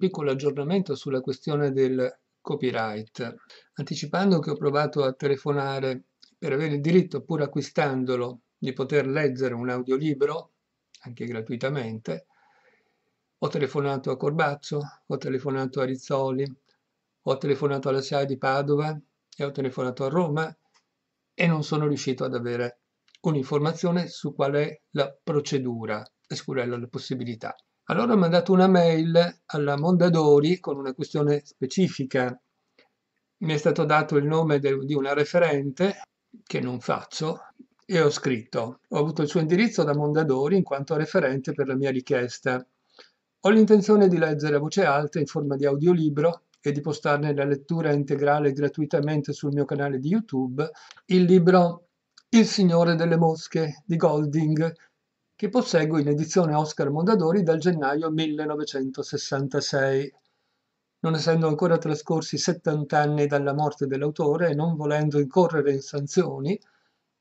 piccolo aggiornamento sulla questione del copyright, anticipando che ho provato a telefonare per avere il diritto, pur acquistandolo, di poter leggere un audiolibro, anche gratuitamente. Ho telefonato a Corbazzo, ho telefonato a Rizzoli, ho telefonato alla SIA di Padova e ho telefonato a Roma e non sono riuscito ad avere un'informazione su qual è la procedura, escludendo le possibilità. Allora ho mandato una mail alla Mondadori con una questione specifica. Mi è stato dato il nome de, di una referente, che non faccio, e ho scritto. Ho avuto il suo indirizzo da Mondadori in quanto referente per la mia richiesta. Ho l'intenzione di leggere a voce alta in forma di audiolibro e di postarne la lettura integrale gratuitamente sul mio canale di YouTube il libro Il Signore delle Mosche di Golding, che posseggo in edizione Oscar Mondadori dal gennaio 1966. Non essendo ancora trascorsi 70 anni dalla morte dell'autore e non volendo incorrere in sanzioni,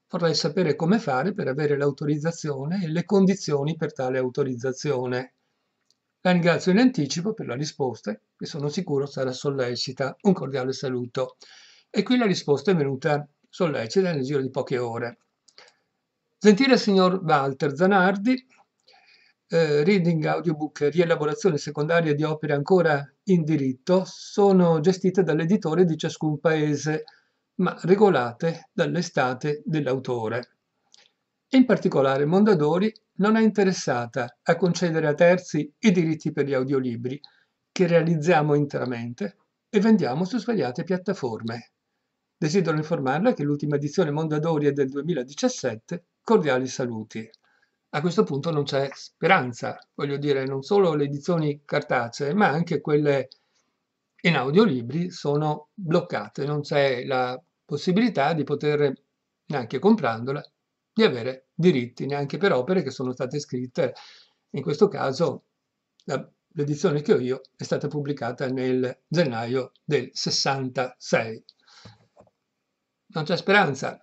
vorrei sapere come fare per avere l'autorizzazione e le condizioni per tale autorizzazione. La ringrazio in anticipo per la risposta, che sono sicuro sarà sollecita. Un cordiale saluto. E qui la risposta è venuta sollecita nel giro di poche ore. Gentile signor Walter Zanardi, eh, Reading Audiobook Rielaborazione secondaria di opere ancora in diritto sono gestite dall'editore di ciascun paese, ma regolate dall'estate dell'autore. In particolare Mondadori non è interessata a concedere a terzi i diritti per gli audiolibri, che realizziamo interamente e vendiamo su svariate piattaforme. Desidero informarla che l'ultima edizione Mondadori è del 2017 cordiali saluti. A questo punto non c'è speranza, voglio dire, non solo le edizioni cartacee, ma anche quelle in audiolibri sono bloccate, non c'è la possibilità di poter, neanche comprandola, di avere diritti, neanche per opere che sono state scritte. In questo caso l'edizione che ho io è stata pubblicata nel gennaio del 66. Non c'è speranza,